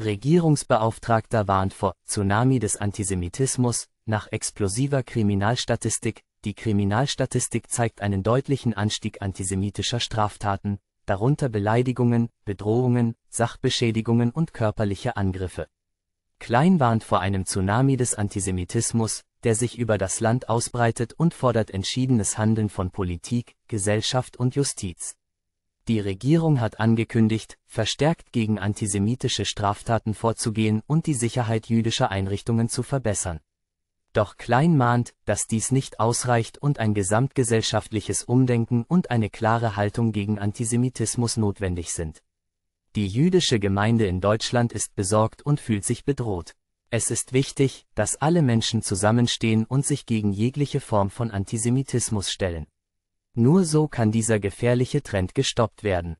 Regierungsbeauftragter warnt vor Tsunami des Antisemitismus, nach explosiver Kriminalstatistik, die Kriminalstatistik zeigt einen deutlichen Anstieg antisemitischer Straftaten, darunter Beleidigungen, Bedrohungen, Sachbeschädigungen und körperliche Angriffe. Klein warnt vor einem Tsunami des Antisemitismus, der sich über das Land ausbreitet und fordert entschiedenes Handeln von Politik, Gesellschaft und Justiz. Die Regierung hat angekündigt, verstärkt gegen antisemitische Straftaten vorzugehen und die Sicherheit jüdischer Einrichtungen zu verbessern. Doch Klein mahnt, dass dies nicht ausreicht und ein gesamtgesellschaftliches Umdenken und eine klare Haltung gegen Antisemitismus notwendig sind. Die jüdische Gemeinde in Deutschland ist besorgt und fühlt sich bedroht. Es ist wichtig, dass alle Menschen zusammenstehen und sich gegen jegliche Form von Antisemitismus stellen. Nur so kann dieser gefährliche Trend gestoppt werden.